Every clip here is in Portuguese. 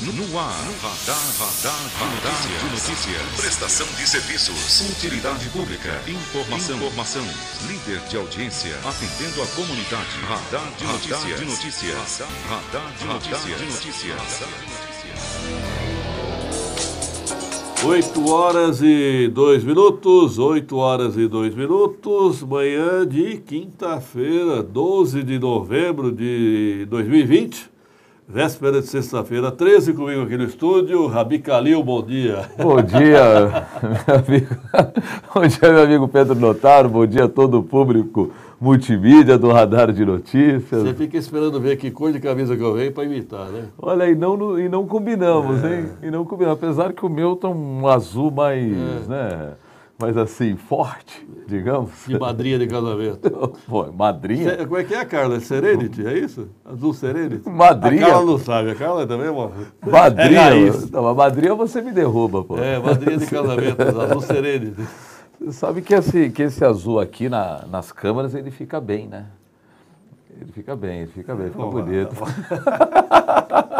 No ar, radar, radar, radar de notícias. Prestação de serviços. Utilidade pública. Informação. Informação. Líder de audiência. Atendendo a comunidade. Radar de radar notícias. De notícias. Radar, de, radar notícias. de notícias. 8 horas e 2 minutos, 8 horas e 2 minutos, manhã de quinta-feira, 12 de novembro de 2020. Véspera de sexta-feira, 13, comigo aqui no estúdio. Rabi Khalil, bom dia. Bom dia, meu amigo. Bom dia, meu amigo Pedro Notaro. Bom dia a todo o público multimídia do Radar de Notícias. Você fica esperando ver que cor de camisa que eu venho para imitar, né? Olha, e não, e não combinamos, é. hein? E não combinamos. Apesar que o meu tá um azul mais, é. né? mas assim, forte, digamos. De madrinha de casamento. Pô, madrinha? Como é que é, Carla? É Serenity, é isso? Azul Serenity? Madrinha? A Carla não sabe, a Carla também é uma... Madrinha? É não, a madrinha você me derruba, pô. É, madrinha de casamento, Azul Serenity. sabe que esse, que esse azul aqui na, nas câmaras, ele fica bem, né? Ele fica bem, ele fica bem, fica Bom, bonito. Tá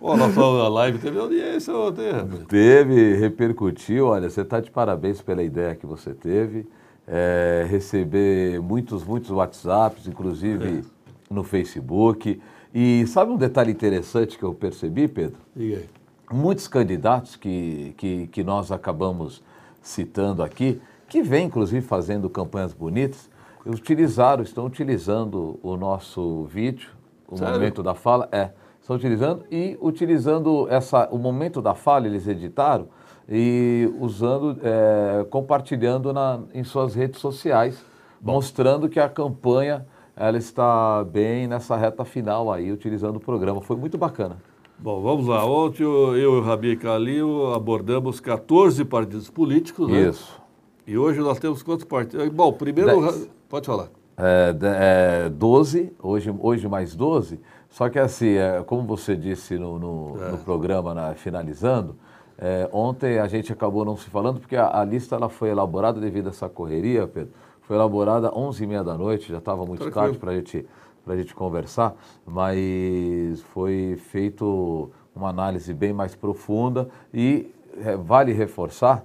Olha nós falamos na live, teve audiência ontem, Teve, repercutiu. Olha, você está de parabéns pela ideia que você teve. É, receber muitos, muitos WhatsApps, inclusive é. no Facebook. E sabe um detalhe interessante que eu percebi, Pedro? Diga aí. Muitos candidatos que, que, que nós acabamos citando aqui, que vem inclusive fazendo campanhas bonitas, utilizaram, estão utilizando o nosso vídeo, o Sério? momento da fala, é, Estão utilizando e utilizando essa, o momento da falha, eles editaram e usando, é, compartilhando na, em suas redes sociais, Bom. mostrando que a campanha ela está bem nessa reta final aí, utilizando o programa. Foi muito bacana. Bom, vamos lá. Ontem eu, eu e o Rabi Calil abordamos 14 partidos políticos, né? Isso. E hoje nós temos quantos partidos? Bom, primeiro. Dez. Pode falar. É, é, 12, hoje, hoje mais 12. Só que assim, é, como você disse no, no, é. no programa, na, finalizando, é, ontem a gente acabou não se falando, porque a, a, lista ela foi elaborada devido a essa correria, Pedro. Foi elaborada às 11h30 da noite, já estava muito Tranquilo. tarde para gente, a gente conversar, mas foi feito uma análise bem mais profunda e é, vale reforçar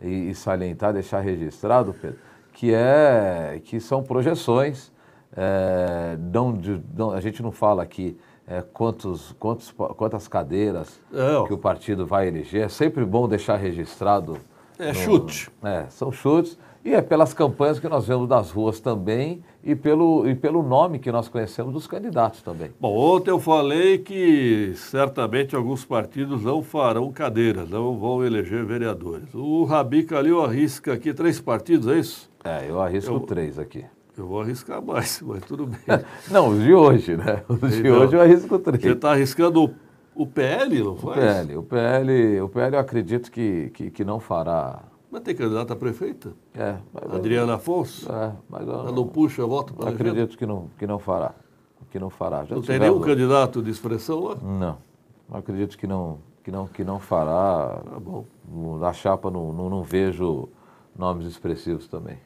e, e salientar, deixar registrado, Pedro, que, é, que são projeções é, não, não, a gente não fala aqui é, quantos, quantos, quantas cadeiras não. É, que o partido vai eleger. É sempre bom deixar registrado. É no, chute. É, são chutes. E é pelas campanhas que nós vemos das ruas também e pelo, e pelo nome que nós conhecemos dos candidatos também. Bom, ontem eu falei que certamente alguns partidos não farão cadeiras, não vão eleger vereadores. O Rabica ali arrisca aqui três partidos, é isso? É, eu arrisco eu, três aqui. Eu vou arriscar mais, mas tudo bem. não, os de hoje, né? Os então, de hoje eu arrisco três. Você está arriscando o, o PL, não faz? O PL, o PL, o PL eu acredito que, que, que não fará. Mas tem candidata a prefeita? É. Adriana Afonso? É, mas Ela não puxa voto para Acredito que não, que não fará. Que não fará. Já não tem nenhum candidato de expressão lá? Não. Acredito que não, que não, que não fará. Tá bom. Na chapa não, não, não vejo nomes expressivos também.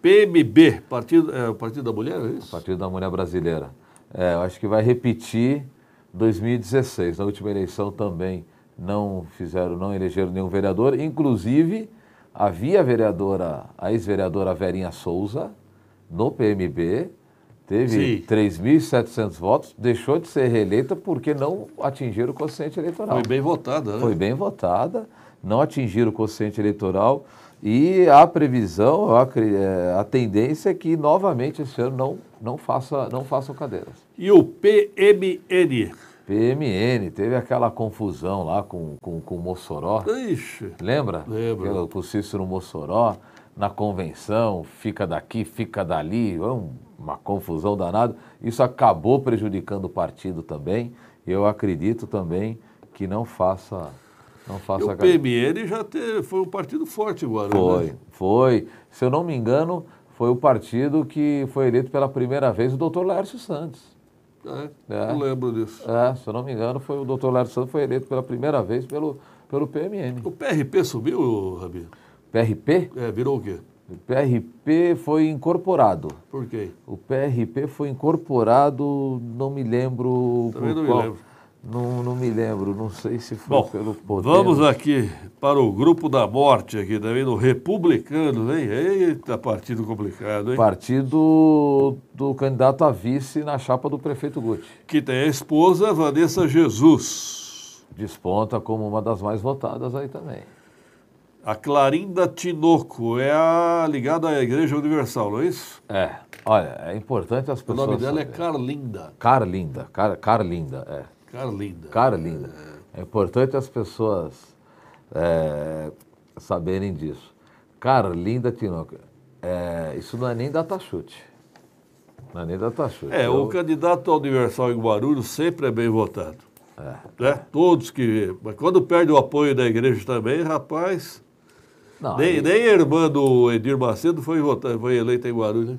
PMB, partido, é, o Partido da Mulher, é isso? Partido da Mulher Brasileira. É, eu acho que vai repetir 2016. Na última eleição também não fizeram, não elegeram nenhum vereador. Inclusive, havia a vereadora, a ex-vereadora Verinha Souza, no PMB, teve 3.700 votos, deixou de ser reeleita porque não atingiram o quociente eleitoral. Foi bem votada, né? Foi bem votada, não atingiram o quociente eleitoral. E a previsão, a, eh, a, tendência é que novamente esse ano não, não, faça, não façam cadeiras. E o PMN? PMN, teve aquela confusão lá com, com, com Mossoró. Ixi, Lembra? Lembro. É com o Cícero Mossoró, na convenção, fica daqui, fica dali, é uma confusão danada. Isso acabou prejudicando o partido também. Eu acredito também que não faça não faça e o PMN já teve, foi um partido forte agora. Né? Foi, né? foi. Se eu não me engano, foi o partido que foi eleito pela primeira vez o doutor Lércio Santos. É, é. Eu lembro disso. É, se eu não me engano, foi o doutor Lércio Santos foi eleito pela primeira vez pelo, pelo PMN. O PRP subiu, Rabi? PRP? É, virou o quê? O PRP foi incorporado. Por quê? O PRP foi incorporado, não me lembro. Também não qual. me lembro. Não, não me lembro, não sei se foi Bom, pelo poder. Vamos aqui para o grupo da morte aqui também, do Republicano, hein? Eita, partido complicado, hein? Partido do candidato a vice na chapa do prefeito Guti. Que tem a esposa Vanessa Jesus. Desponta como uma das mais votadas aí também. A Clarinda Tinoco é a ligada à Igreja Universal, não é isso? É. Olha, é importante as pessoas. O nome dela é Carlinda. Carlinda, Car, Carlinda, é. Cara linda. Cara linda. É importante as pessoas é, saberem disso. Cara linda, Tinoco. É, isso não é nem data chute. Não é nem data chute. É, Eu... o candidato ao universal em Guarulhos sempre é bem votado. É. Né? Todos que. Mas quando perde o apoio da igreja também, rapaz. Não, nem, aí... nem a irmã do Edir Macedo foi, votar, foi eleita em Guarulhos. Né?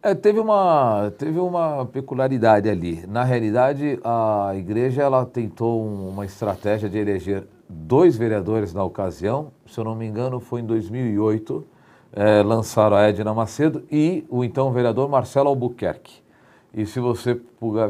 É, teve, uma, teve uma peculiaridade ali. Na realidade, a igreja ela tentou uma estratégia de eleger dois vereadores na ocasião. Se eu não me engano, foi em 2008, é, lançaram a Edna Macedo e o então vereador Marcelo Albuquerque. E se você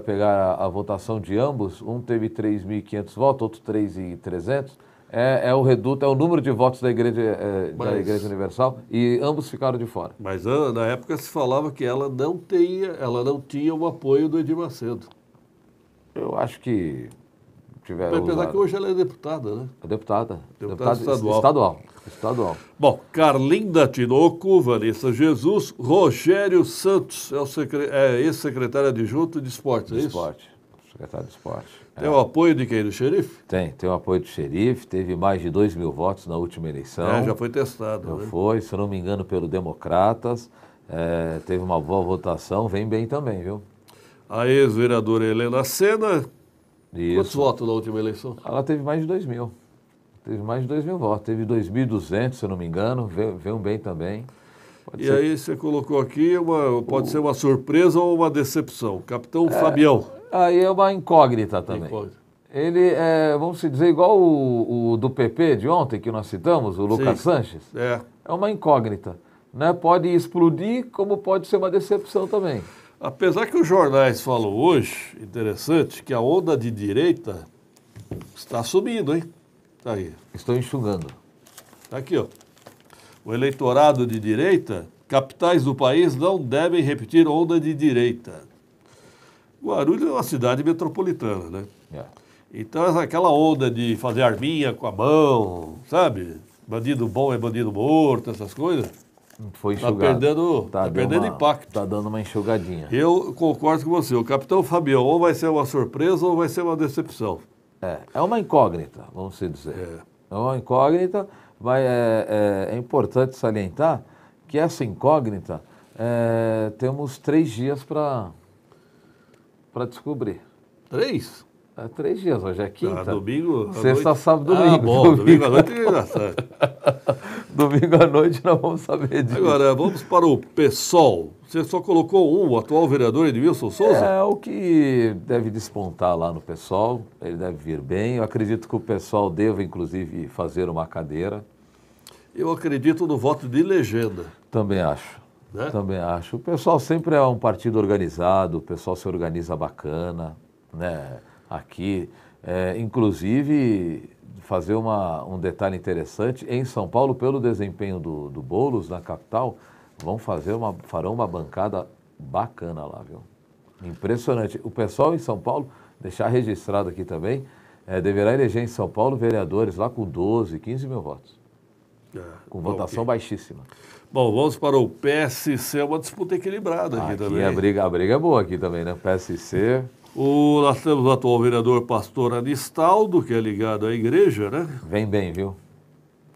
pegar a, a votação de ambos, um teve 3.500 votos, outro 3.300, é, é, o reduto, é o número de votos da Igreja, é, Mas, da igreja Universal e ambos ficaram de fora. Mas na época se falava que ela não, teria, ela não tinha o apoio do Edir Macedo. Eu acho que tiveram. Apesar usado. que hoje ela é deputada, né? É deputada. Deputada, deputada estadual. estadual. Estadual. Bom, Carlinda Tinoco, Vanessa Jesus, Rogério Santos é, é ex-secretário adjunto de esportes, de é isso? Esporte secretário de esporte. Tem é. o apoio de quem? Do xerife? Tem, tem o apoio do xerife. Teve mais de 2 mil votos na última eleição. É, já foi testado. Já né? foi, se não me engano, pelo Democratas. É, teve uma boa votação, vem bem também, viu? A ex-vereadora Helena Sena. Isso. Quantos votos na última eleição? Ela teve mais de 2 mil. Teve mais de 2 mil votos. Teve 2.200, se não me engano. vem bem também. Pode e ser. aí você colocou aqui, uma, pode o... ser uma surpresa ou uma decepção. Capitão é, Fabião. Aí é uma incógnita também. Incógnita. Ele é, vamos dizer, igual o, o, do PP de ontem, que nós citamos, o Lucas Sim. Sanches. É. É uma incógnita. Né? Pode explodir, como pode ser uma decepção também. Apesar que os jornais falam hoje, interessante, que a onda de direita está subindo, hein? Tá aí. Estou enxugando. Está aqui, ó. O eleitorado de direita, capitais do país não devem repetir onda de direita. Guarulhos é uma cidade metropolitana, né? É. Então, aquela onda de fazer arminha com a mão, sabe? Bandido bom é bandido morto, essas coisas. Foi tá enxugado. Está perdendo, tá, tá perdendo uma, impacto. está dando uma enxugadinha. Eu concordo com você. O Capitão Fabião ou vai ser uma surpresa ou vai ser uma decepção. É, é uma incógnita, vamos dizer. É, é uma incógnita, mas é, é, é importante salientar que essa incógnita, é, temos três dias para para descobrir. Três? é três dias, hoje é ah, quinta. Ah, domingo. Sexta, noite. sábado, ah, domingo. Ah, bom, domingo, domingo à noite é Domingo à noite nós vamos saber disso. Agora, vamos para o PSOL. Você só colocou um, o atual vereador Edmilson Souza? É, o que deve despontar lá no PSOL. Ele deve vir bem. Eu acredito que o PSOL deva, inclusive, fazer uma cadeira. Eu acredito no voto de legenda. Também acho. Né? Também acho. O pessoal sempre é um partido organizado, o pessoal se organiza bacana, né? Aqui, é, inclusive, fazer uma, um detalhe interessante, em São Paulo, pelo desempenho do, do Boulos na capital, vão fazer uma, farão uma bancada bacana lá, viu? Impressionante. O pessoal em São Paulo, deixar registrado aqui também, é, deverá eleger em São Paulo vereadores lá com 12, 15 mil votos. É, com votação okay. baixíssima. Bom, vamos para o PSC, é uma disputa equilibrada aqui, aqui também. A briga, a briga é boa aqui também, né? PSC. O, nós temos o atual vereador pastor Anistaldo, que é ligado à igreja, né? Vem bem, viu?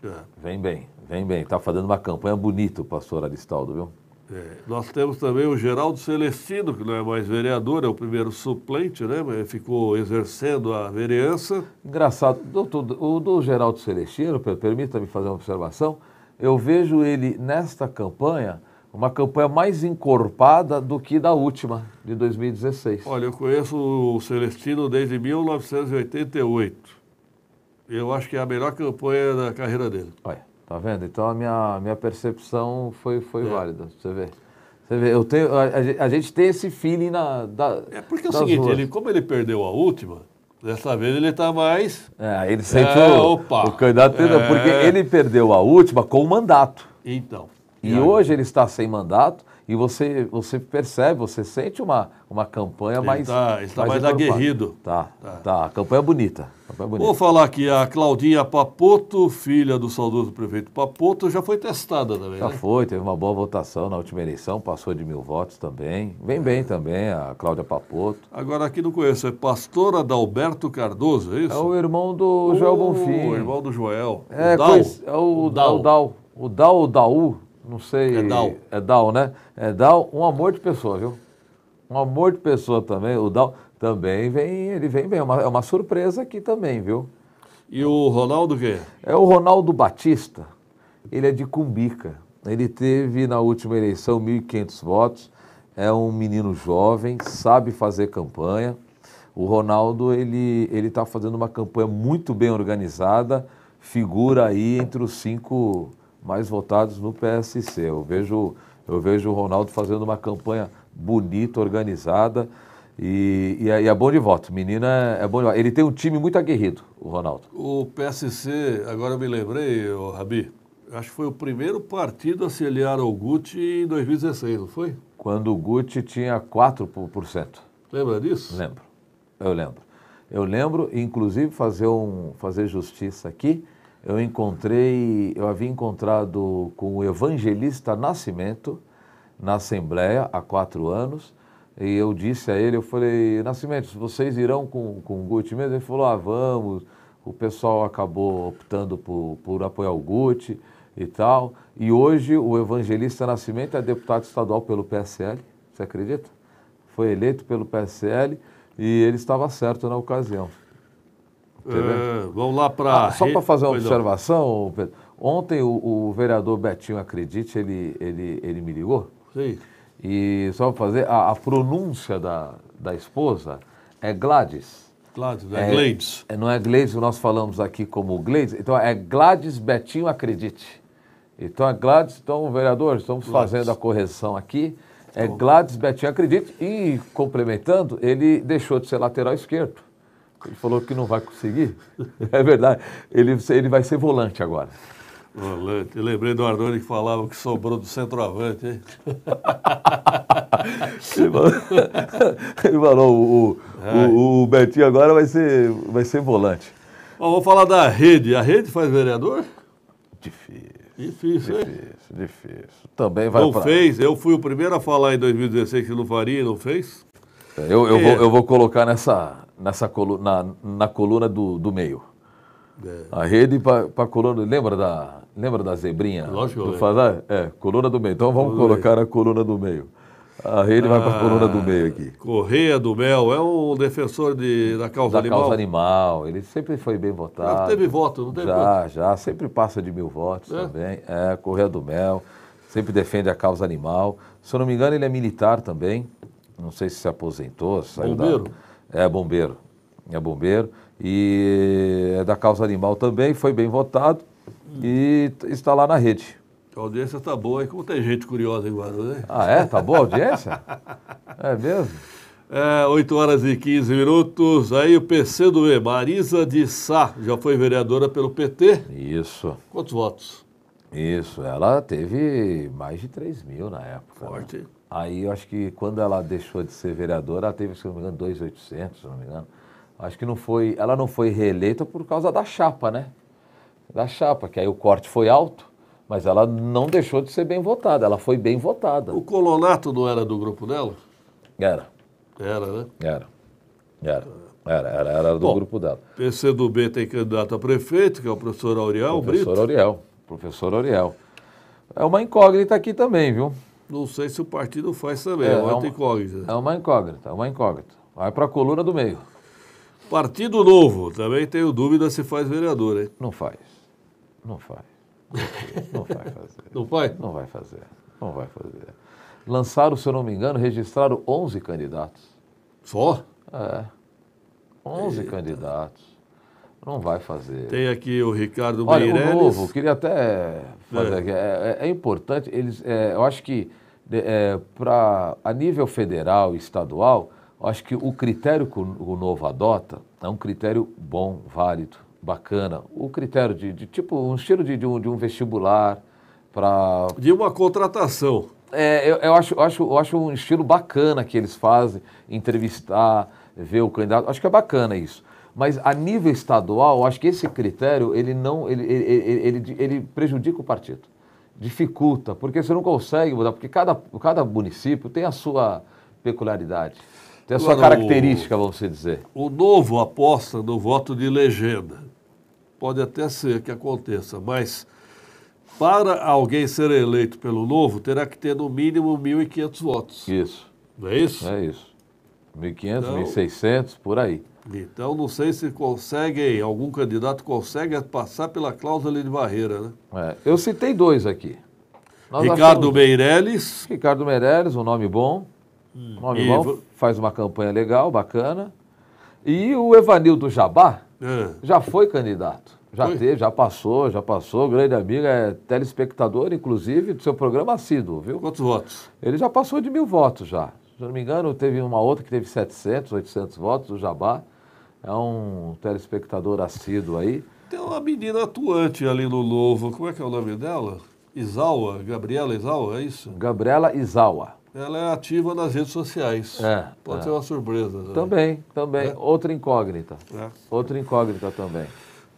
É. Vem bem, vem bem. Está fazendo uma campanha bonita o pastor Aristaldo viu? É. Nós temos também o Geraldo Celestino, que não é mais vereador, é o primeiro suplente, né? Ficou exercendo a vereança. Engraçado, doutor, o do Geraldo Celestino, permita-me fazer uma observação eu vejo ele nesta campanha uma campanha mais encorpada do que da última, de 2016. Olha, eu conheço o Celestino desde 1988. Eu acho que é a melhor campanha da carreira dele. Olha, tá vendo? Então a minha, minha percepção foi, foi é. válida, você vê. Você vê, eu tenho, a, a gente tem esse feeling na, da. É porque é o seguinte, ele, como ele perdeu a última, Dessa vez ele está mais. É, ele sempre. É, o, o, candidato. É... Porque ele perdeu a última com o mandato. Então. E, e hoje ele está sem mandato e você, você percebe, você sente uma, uma campanha ele mais. Tá, ele está mais, mais aguerrido. Tá, tá. tá. A campanha é bonita. É bonita. Vou falar que a Claudinha Papoto, filha do saudoso prefeito Papoto, já foi testada também. Já né? foi, teve uma boa votação na última eleição, passou de mil votos também. Vem é. bem também a Cláudia Papoto. Agora aqui não conheço, é pastora da Alberto Cardoso, é isso? É o irmão do o... Joel Bonfim. O irmão do Joel. É, o Dal. é o, o Dal. O Dal, o Dal, o Daú, não sei. É Dal. É Dal, né? É Dal, um amor de pessoa, viu? um amor de pessoa também. O Dal também vem, ele vem bem. É uma, é uma surpresa aqui também, viu? E o Ronaldo quê? É o Ronaldo Batista. Ele é de Cumbica. Ele teve na última eleição 1.500 votos. É um menino jovem, sabe fazer campanha. O Ronaldo ele ele está fazendo uma campanha muito bem organizada. Figura aí entre os cinco mais votados no PSC. Eu vejo eu vejo o Ronaldo fazendo uma campanha bonita, organizada. E, e, é, e é bom de voto. Menina é, é bom de voto. Ele tem um time muito aguerrido, o Ronaldo. O PSC, agora eu me lembrei, Rabi, acho que foi o primeiro partido a se aliar ao Guti em 2016, não foi? Quando o Guti tinha 4%. Lembra disso? Lembro. Eu lembro. Eu lembro, inclusive, fazer, um, fazer justiça aqui. Eu encontrei, eu havia encontrado com o evangelista Nascimento na Assembleia há quatro anos. E eu disse a ele, eu falei, Nascimento, vocês irão com, com o Guti mesmo? Ele falou, ah, vamos. O pessoal acabou optando por, por apoiar o Guti e tal. E hoje o evangelista Nascimento é deputado estadual pelo PSL, você acredita? Foi eleito pelo PSL e ele estava certo na ocasião. É, vamos lá para. Ah, só para fazer uma observação, Pedro. Ontem o, o vereador Betinho Acredite, ele, ele, ele me ligou Sim. E só fazer, a, a, pronúncia da, da esposa é Gladys. Gladys, é, é Gladys. É, não é Gladys, nós falamos aqui como Gladys. Então é Gladys Betinho Acredite. Então é Gladys, então, vereador, estamos Gladys. fazendo a correção aqui. É Gladys Betinho Acredite. E, complementando, ele deixou de ser lateral esquerdo. Ele falou que não vai conseguir. É verdade. Ele, ele vai ser volante agora. Volante. Eu lembrei do Arnone que falava que sobrou do centroavante, hein? Ele falou, o, é. o, o, Betinho agora vai ser, vai ser volante. Bom, vou falar da rede. A rede faz vereador? Difícil. Difícil, hein? Difícil, Também vai Não pra... fez. Eu fui o primeiro a falar em 2016 que não faria e não fez. Eu, eu, vou, eu vou colocar nessa, nessa coluna, na, na coluna do, do meio. A rede para a coluna. Lembra da, lembra da zebrinha? Lógico. Do É, é coluna do meio. Então vamos colocar a coluna do meio. A rede ah, vai para a coluna do meio aqui. Ah, Correia do Mel é um defensor de, da causa da animal. Da causa animal, ele sempre foi bem votado. Já teve voto, não teve Já, voto. já, sempre passa de mil votos é? também. É, Correia do Mel, sempre defende a causa animal. Se eu não me engano, ele é militar também. Não sei se se aposentou, saiu bombeiro. Da... É bombeiro. É bombeiro e é da causa animal também, foi bem votado e está lá na rede. A audiência está boa, e como tem gente curiosa em Guarulhos, né? Ah, é? Tá boa a audiência? é mesmo? É, 8 horas e 15 minutos. Aí o PC E, Marisa de Sá, já foi vereadora pelo PT. Isso. Quantos votos? Isso, ela teve mais de 3 mil na época. Né? Forte. Né? Aí eu acho que quando ela deixou de ser vereadora, ela teve, se não me engano, 2,800, se não me engano acho que não foi, ela não foi reeleita por causa da chapa, né? Da chapa, que aí o corte foi alto, mas ela não deixou de ser bem votada, ela foi bem votada. O colonato não era do grupo dela? Era. Era, né? Era. Era. Era, era, era do Bom, grupo dela. PCdoB tem candidato a prefeito, que é o professor Auriel professor Brito. Auriel, professor Auriel. É uma incógnita aqui também, viu? Não sei se o partido faz também, é, é, é uma, incógnita. É uma incógnita, é uma incógnita. Vai para a coluna do meio. Partido Novo, também tenho dúvida se faz vereador, hein? Não faz. Não faz. Não vai fazer. Não vai? Não vai fazer. Não vai fazer. Lançaram, se eu não me engano, registraram 11 candidatos. Só? É. 11 Eita. candidatos. Não vai fazer. Tem aqui o Ricardo Olha, Meireles. O novo, queria até fazer é. aqui. É, é, é importante, eles, é, eu acho que é, pra, a nível federal e estadual, Acho que o critério que o Novo adota é um critério bom, válido, bacana. O critério de, de tipo, um estilo de, de, um, de um vestibular para... De uma contratação. É, eu, eu, acho, eu, acho, eu acho um estilo bacana que eles fazem, entrevistar, ver o candidato. Acho que é bacana isso. Mas a nível estadual, acho que esse critério ele não ele, ele, ele, ele, prejudica o partido. Dificulta, porque você não consegue mudar, porque cada, cada município tem a sua peculiaridade. Tem a sua característica, vamos dizer. O novo aposta no voto de legenda. Pode até ser que aconteça, mas para alguém ser eleito pelo novo, terá que ter no mínimo 1.500 votos. Isso. Não é isso? É isso. 1.500, então, 1.600, por aí. Então, não sei se conseguem, algum candidato consegue passar pela cláusula de barreira, né? É, eu citei dois aqui. Nós Ricardo achamos... Meirelles. Ricardo Meirelles, um nome bom. Hum. Nome bom, faz uma campanha legal, bacana. E o Evanildo Jabá é. já foi candidato. Já foi? teve, já passou, já passou. Grande amigo, é telespectador, inclusive, do seu programa assíduo, viu? Quantos votos? Ele já passou de mil votos já. Se não me engano, teve uma outra que teve 700, 800 votos, o Jabá. É um telespectador assíduo aí. Tem uma menina atuante ali no Novo, como é que é o nome dela? Isaua Gabriela Isaua é isso? Gabriela Isaua ela é ativa nas redes sociais. É, é. Pode é. ser uma surpresa. Né? Também, também. É? Outra incógnita. É. Outra incógnita também.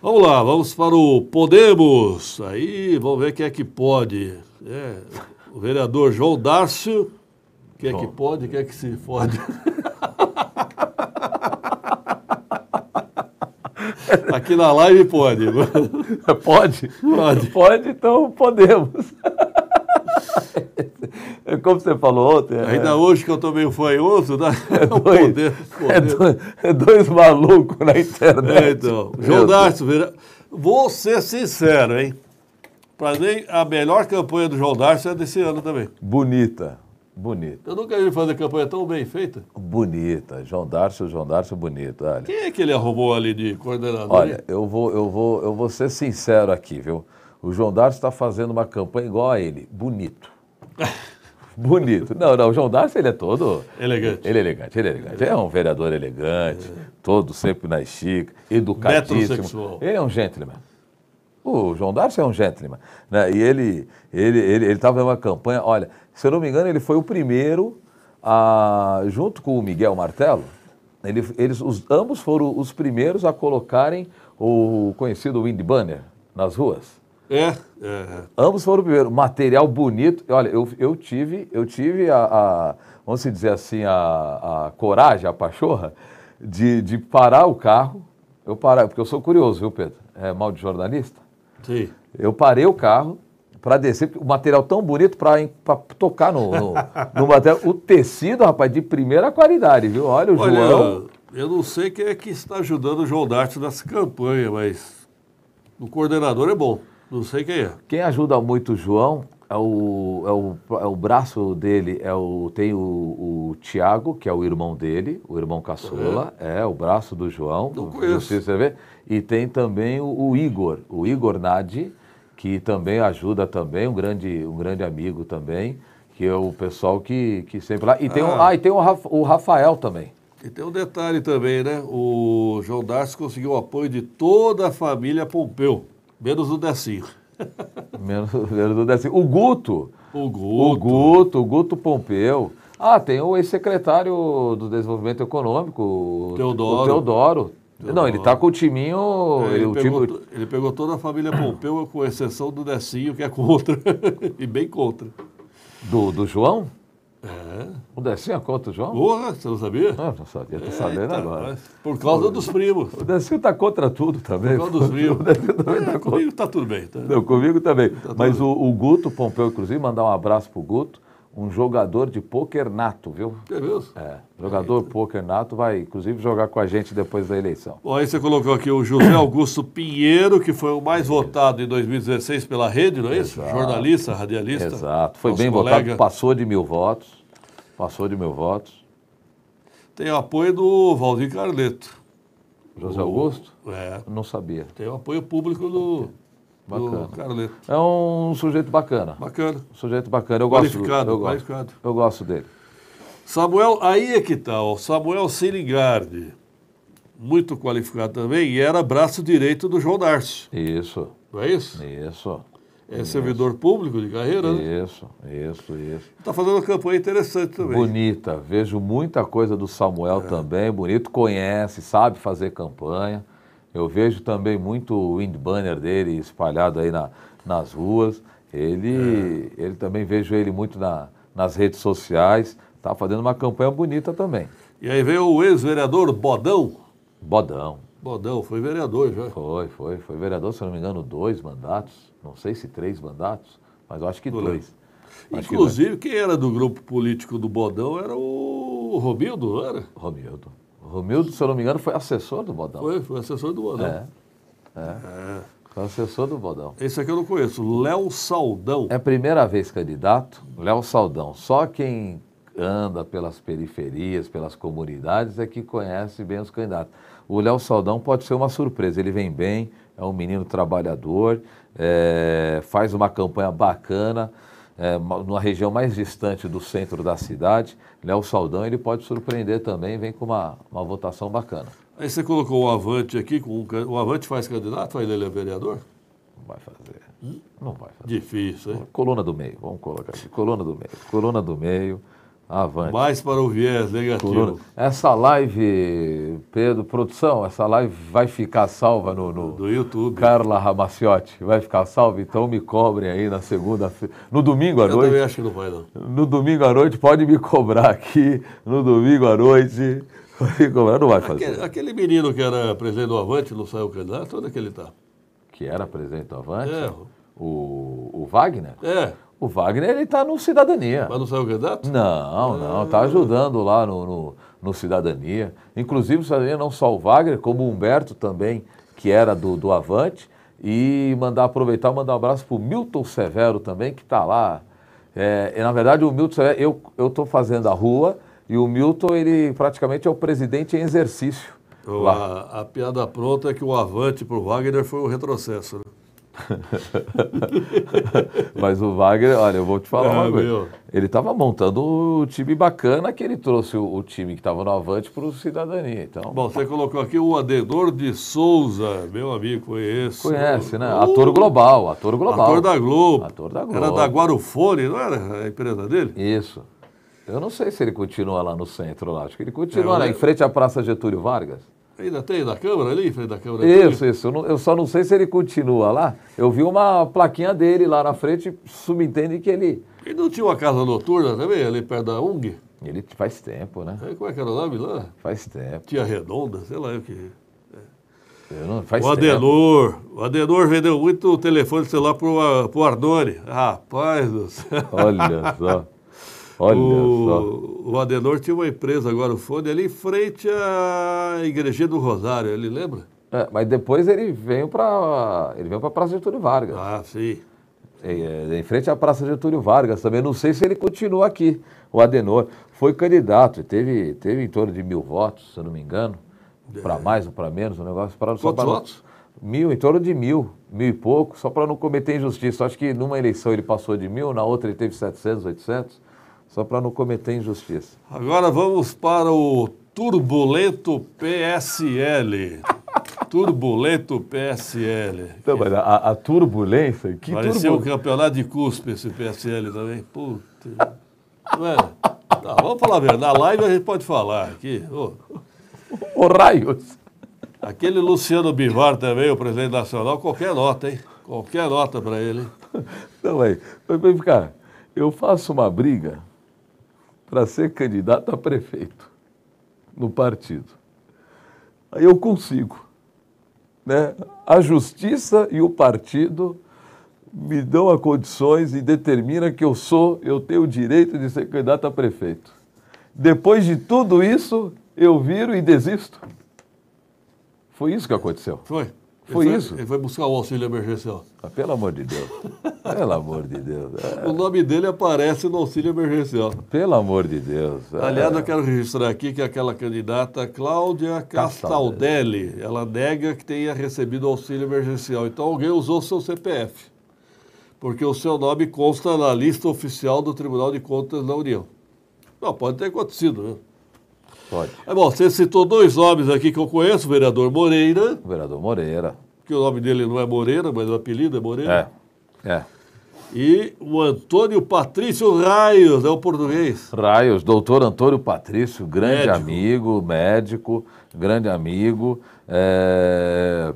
Vamos lá, vamos para o Podemos. Aí vamos ver quem é que pode. É, o vereador João Dárcio. Quem é que pode, quem é que se fode. Aqui na live pode. Pode? Pode. Pode, então podemos. É como você falou ontem. É, Ainda é... hoje que eu estou meio fanhoso, né? é dois, poder, poder. É, dois, é dois malucos na internet. É, então. João Darcio, vou ser sincero, hein? Para mim, a melhor campanha do João Darcio é desse ano também. Bonita. Bonita. Eu nunca vi fazer campanha tão bem feita. Bonita. João Darcio, João Darcio, bonito. Olha. Quem é que ele arrumou ali de coordenador? Olha, eu vou, eu, vou, eu vou ser sincero aqui, viu? O João Darcio está fazendo uma campanha igual a ele, bonito. bonito. Não, não, o João Darcy ele é todo. Elegante. Ele é elegante, ele é elegante. É um vereador elegante, todo sempre na chica, educadíssimo. Ele é um gentleman. O João Darcy é um gentleman. Né? E ele ele ele estava uma campanha, olha, se eu não me engano, ele foi o primeiro, a, junto com o Miguel Martelo, ele, eles, os, ambos foram os primeiros a colocarem o conhecido wind banner nas ruas. É, é, é. Ambos foram o primeiro. Material bonito. Olha, eu, eu tive, eu tive a, a vamos dizer assim, a, a, coragem, a pachorra, de, de parar o carro. Eu parar, porque eu sou curioso, viu, Pedro? É mal de jornalista. Sim. Eu parei o carro para descer, o material tão bonito para tocar no, no, no, material. O tecido, rapaz, de primeira qualidade, viu? Olha o Olha, João. Eu não sei quem é que está ajudando o João Dart nessa campanha, mas o coordenador é bom. Não sei quem é. Quem ajuda muito o João é o, é o, é o braço dele, é o, tem o, o Tiago, que é o irmão dele, o irmão caçula, é, é o braço do João. Não conheço. Você vê? E tem também o, o, Igor, o Igor Nadi, que também ajuda também, um grande, um grande amigo também, que é o pessoal que, que sempre lá. E tem, ah. Um, ah, e tem o, o Rafael também. E tem um detalhe também, né? O João Darcy conseguiu o apoio de toda a família Pompeu. Menos o Decir. Menos, menos o Decir. O Guto. O Guto. O Guto, o Guto Pompeu. Ah, tem o ex-secretário do Desenvolvimento Econômico, Teodoro. o Teodoro. Teodoro. Não, ele está com o timinho. É, ele, o pegou, time... ele pegou toda a família Pompeu, com exceção do Decinho, que é contra. e bem contra. Do, do João? É. O Decinho contra o João? Porra, você não sabia? Ah, não sabia, tô sabendo agora. Por causa dos primos. O Dessinho tá contra tudo também. Por causa dos primos. O também tá é, tá comigo tá tudo bem. Tá... Não, comigo também. Tá Mas o, o, Guto Pompeu, inclusive, mandar um abraço pro Guto, um jogador de poker nato, viu? É mesmo? É, jogador poker nato vai, inclusive, jogar com a gente depois da eleição. Bom, aí você colocou aqui o José Augusto Pinheiro, que foi o mais é votado em 2016 pela rede, não é Exato. isso? Jornalista, radialista. Exato, foi bem colega. votado, passou de mil votos, passou de mil votos. Tem o apoio do Valdir Carleto. José o... Augusto? É. Não sabia. Tem o apoio público do... Bacana. Do Carleto. É um sujeito bacana. Bacana. Um sujeito bacana. Eu qualificado, gosto, do, eu qualificado. Gosto, eu gosto dele. Samuel, aí é que tal. Tá, Samuel Siligardi, muito qualificado também, e era braço direito do João Darcio. Isso. Não é isso? Isso. É isso. servidor público de carreira, isso, né? Isso, isso, Está fazendo uma campanha interessante também. Bonita. Vejo muita coisa do Samuel é. também. Bonito, conhece, sabe fazer campanha. Eu vejo também muito o wind banner dele espalhado aí na, nas ruas. Ele, é. ele também vejo ele muito na, nas redes sociais. Está fazendo uma campanha bonita também. E aí veio o ex-vereador Bodão. Bodão. Bodão, foi vereador já. Foi, foi. Foi vereador, se não me engano, dois mandatos. Não sei se três mandatos, mas eu acho que Por dois. Acho Inclusive, que quem era do grupo político do Bodão era o Romildo, não era? Romildo. Romildo, se eu não me engano, foi assessor do Bodão. Foi, foi assessor do Bodão. É. é. é. Foi assessor do Bodão. Esse aqui eu não conheço, Léo Saldão. É a primeira vez candidato, Léo Saldão. Só quem anda pelas periferias, pelas comunidades, é que conhece bem os candidatos. O Léo Saldão pode ser uma surpresa, ele vem bem, é um menino trabalhador, é, faz uma campanha bacana é, numa região mais distante do centro da cidade, Léo né, Saldão ele pode surpreender também, vem com uma, uma votação bacana. Aí você colocou o Avante aqui, com o Avante faz candidato, aí ele é vereador? Não vai fazer. Hum? Não vai fazer. Difícil, hein? Coluna do meio, vamos colocar aqui. Coluna do meio. Coluna do meio. Avante. Mais para o viés negativo. Essa live, Pedro, produção, essa live vai ficar salva no, no Do YouTube. Carla Ramaciotti. Vai ficar salva, então me cobrem aí na segunda-feira. No domingo à Eu noite. Eu também acho que não vai, não. No domingo à noite, pode me cobrar aqui. No domingo à noite. Pode cobrar, não vai fazer. Aquele, aquele menino que era presidente do Avante, não saiu candidato, onde é que ele está? Que era presidente do Avante? É. O, o Wagner? É. O Wagner, ele está no Cidadania. Mas não saiu candidato? Não, não. Está ah. ajudando lá no, no, no, Cidadania. Inclusive, o Cidadania não só o Wagner, como o Humberto também, que era do, do Avante. E mandar aproveitar, mandar um abraço para o Milton Severo também, que está lá. É, e, na verdade, o Milton Severo, eu estou fazendo a rua e o Milton, ele praticamente é o presidente em exercício. A, a, piada pronta é que o Avante para o Wagner foi o retrocesso, né? Mas o Wagner, olha, eu vou te falar é, uma ah, coisa. Ele estava montando o time bacana que ele trouxe o, o time que estava no Avante para o Cidadania. Então... Bom, você colocou aqui o Adenor de Souza, meu amigo, conheço. Conhece, né? Uh, ator global, ator global. Ator da Globo. Ator da Globo. Era da Guarufone, não era a empresa dele? Isso. Eu não sei se ele continua lá no centro, lá. acho que ele continua é, lá, eu... em frente à Praça Getúlio Vargas. Ainda tem da Câmara ali, frente da Câmara? Isso, ali. isso. Eu só não sei se ele continua lá. Eu vi uma plaquinha dele lá na frente, subentende que ele. ele não tinha uma casa noturna também, ali perto da UNG? Ele faz tempo, né? É, como é que era o nome lá? Faz tempo. Tinha Redonda, sei lá o que. Eu não, faz o Adenor, tempo. o Adenor vendeu muito o telefone celular pro, pro Arnone. Rapaz do céu. Olha só. Olha o, só. O Adenor tinha uma empresa agora, o Fone, ali em frente à igreja do Rosário, ele lembra? É, mas depois ele veio para ele veio para Praça Getúlio Vargas. Ah, sim. Em, é, é, em frente à Praça Getúlio Vargas também. Não sei se ele continua aqui, o Adenor. Foi candidato teve, teve em torno de mil votos, se eu não me engano. É. Para mais ou para menos, um negócio para. Quantos votos? Mil, em torno de mil, mil e pouco, só para não cometer injustiça. Acho que numa eleição ele passou de mil, na outra ele teve 700, 800 só para não cometer injustiça. Agora vamos para o Turbulento PSL. Turbulento PSL. Então, mas a, a turbulência. Que Pareceu turbul... um campeonato de cuspe esse PSL também. Puta. É? tá, vamos falar a verdade. Na live a gente pode falar aqui. Ô oh. raios! Aquele Luciano Bivar também, o presidente nacional, qualquer nota, hein? Qualquer nota para ele. Não, então, aí. Mas vem cá, eu faço uma briga para ser candidato a prefeito no partido. Aí eu consigo. Né? A justiça e o partido me dão as condições e determina que eu sou, eu tenho o direito de ser candidato a prefeito. Depois de tudo isso, eu viro e desisto. Foi isso que aconteceu. Foi. Foi isso. ele vai buscar o auxílio emergencial. Ah, pelo amor de Deus. pelo amor de Deus. É. O nome dele aparece no auxílio emergencial. Pelo amor de Deus. É. Aliás, eu quero registrar aqui que aquela candidata Cláudia Castaldelli, Castaldelli, ela nega que tenha recebido auxílio emergencial. Então alguém usou seu CPF. Porque o seu nome consta na lista oficial do Tribunal de Contas da União. Não, pode ter acontecido, né? Pode. É, bom, você citou dois nomes aqui que eu conheço, o vereador Moreira. O vereador Moreira. Que o nome dele não é Moreira, mas o apelido é Moreira. É. É. E o Antônio Patrício Raios, é o português. Raios, doutor Antônio Patrício, grande médico. amigo, médico, grande amigo. É...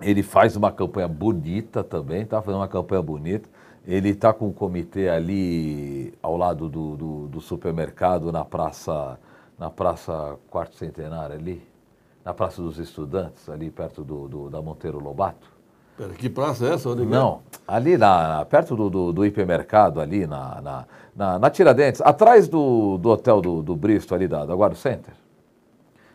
Ele faz uma campanha bonita também, está fazendo uma campanha bonita. Ele está com um comitê ali ao lado do, do, do supermercado na Praça na Praça Quarto Centenário ali, na Praça dos Estudantes, ali perto do, do da Monteiro Lobato. Pera, que praça é essa? Onde é é? Não, é? ali na, perto do, do, do hipermercado, ali na na, na, na, Tiradentes, atrás do, do hotel do, do Bristo, ali da, da Guardo Center.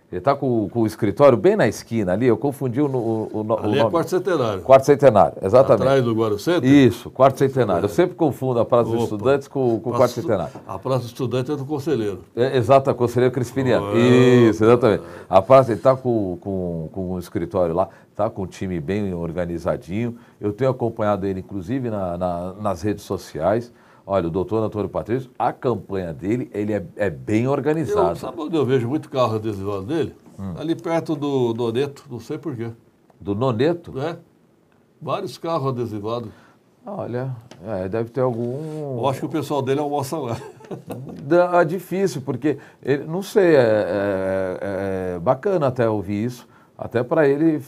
Ele está com, com, o escritório bem na esquina ali, eu confundi o, o, o, ali o é nome. é Quarto Centenário. Quarto Centenário, exatamente. Atrás do Guaruceta? Isso, Quarto Centenário. É. Eu sempre confundo a Praça Opa. dos Estudantes com, o Quarto Centenário. A Praça dos Estudantes é do Conselheiro. É, exato, Conselheiro Crispiniano. Oh, é? Isso, exatamente. É. A Praça, ele está com, com, com escritório lá, está com o time bem organizadinho. Eu tenho acompanhado ele, inclusive, na, na, nas redes sociais. Olha, o doutor Antônio Patrício, a campanha dele, ele é, é bem organizado. Eu, sabe onde eu vejo muito carro adesivado dele? Hum. Ali perto do Noneto, não sei porquê. Do Noneto? É. Vários carros adesivados. Olha, é, deve ter algum. Eu acho que o pessoal dele almoça lá. É difícil, porque, ele, não sei, é, é, é, é bacana até ouvir isso, até para ele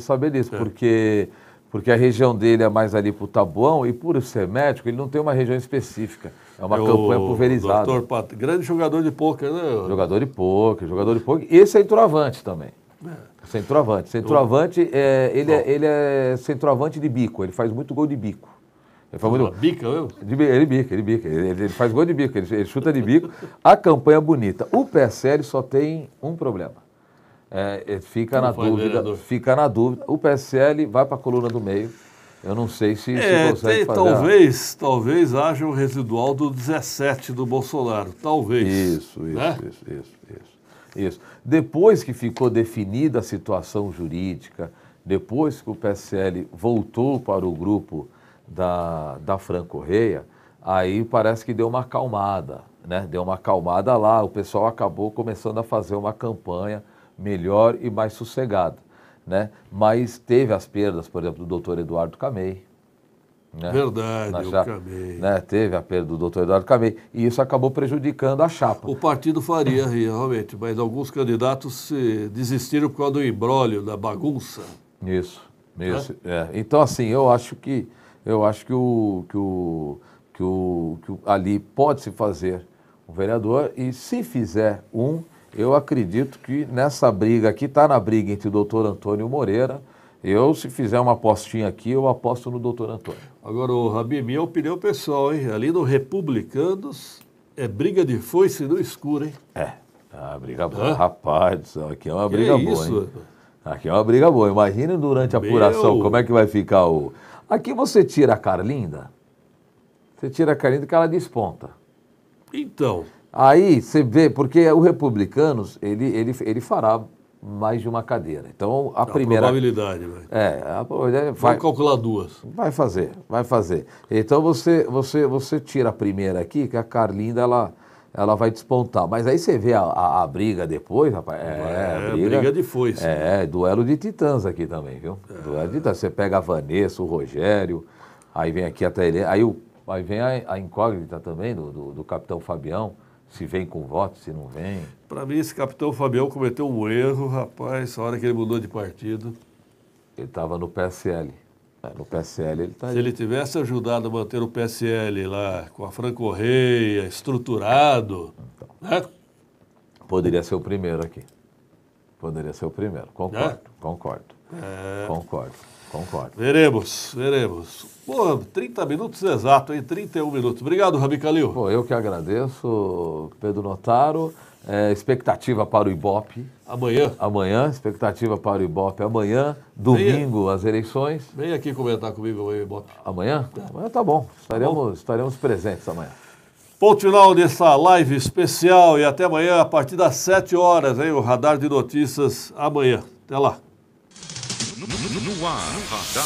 saber disso, é. porque porque a região dele é mais ali para o Tabuão e por ser médico, ele não tem uma região específica. É uma é campanha pulverizada. Dr. Pat... Grande jogador de poker, né? Jogador de poker, jogador de Esse E é centroavante também. É. Centroavante. É centroavante, é, ele, é, ele é centroavante de bico, ele faz muito gol de bico. Ele faz muito... Ah, bica, eu? ele bica, ele bica. Ele, ele faz gol de bico, ele, ele chuta de bico. a campanha é bonita. O PSL só tem um problema. É, é, fica não na dúvida. Vereador. Fica na dúvida. O PSL vai para a coluna do meio. Eu não sei se, é, se consegue tem, fazer. Talvez, a... talvez haja um residual do 17 do Bolsonaro. Talvez. Isso, isso, né? isso, isso, isso, isso. Depois que ficou definida a situação jurídica, depois que o PSL voltou para o grupo da, da Fran Correia, aí parece que deu uma acalmada, né? Deu uma acalmada lá, o pessoal acabou começando a fazer uma campanha melhor e mais sossegada. Né? Mas teve as perdas, por exemplo, do doutor Eduardo Camei. Né? Verdade, já, o Camei. Né? Teve a perda do doutor Eduardo Camei. E isso acabou prejudicando a chapa. O partido faria, realmente, mas alguns candidatos desistiram por causa do imbróglio, da bagunça. Isso, né? isso. É? É. Então, assim, eu acho que eu acho que o, que o, que o, que o ali pode se fazer um vereador e se fizer um eu acredito que nessa briga aqui, está na briga entre o doutor Antônio Moreira. Eu, se fizer uma apostinha aqui, eu aposto no doutor Antônio. Agora, o Rabi, minha opinião pessoal, hein? Ali no Republicanos, é briga de foice no escuro, hein? É. Ah, briga boa. Ah. Rapaz, aqui é uma que briga é boa, isso? hein? Aqui é uma briga boa. Imagine durante a apuração Meu... como é que vai ficar o. Aqui você tira a Carlinda, você tira a Carlinda que ela desponta. Então. Aí você vê, porque o Republicanos, ele, ele, ele fará mais de uma cadeira. Então, a, a primeira... probabilidade. Né? É, a probabilidade... É, vai calcular duas. Vai fazer, vai fazer. Então, você, você, você tira a primeira aqui, que a Carlinda, ela ela vai despontar. Mas aí você vê a, a, a briga depois, rapaz. É, é briga, briga de foice. É, duelo de titãs aqui também, viu? É. Duelo de titãs. Você pega a Vanessa, o Rogério, aí vem aqui até ele. Aí, aí vem a, a incógnita também do, do, do, Capitão Fabião se vem com voto, se não vem. Para mim, esse capitão Fabião cometeu um erro, rapaz, a hora que ele mudou de partido. Ele estava no PSL. É, no PSL ele está. Se ele tivesse ajudado a manter o PSL lá com a Franco Reia, estruturado, então, né? poderia ser o primeiro aqui. Poderia ser o primeiro. Concordo, é? concordo. É... Concordo. Concordo. Veremos, veremos. Pô, 30 minutos exato, hein? 31 minutos. Obrigado, Rabi Calil. Pô, eu que agradeço, Pedro Notaro. É, expectativa para o Ibope. Amanhã. Amanhã, expectativa para o Ibope. Amanhã, domingo, Venha. as eleições. Vem aqui comentar comigo o Ibope. Amanhã? É. Amanhã tá bom. Tá estaremos, tá bom. estaremos presentes amanhã. Ponto final dessa live especial e até amanhã, a partir das 7 horas, hein? O Radar de Notícias amanhã. Até lá. 努瓦帕达。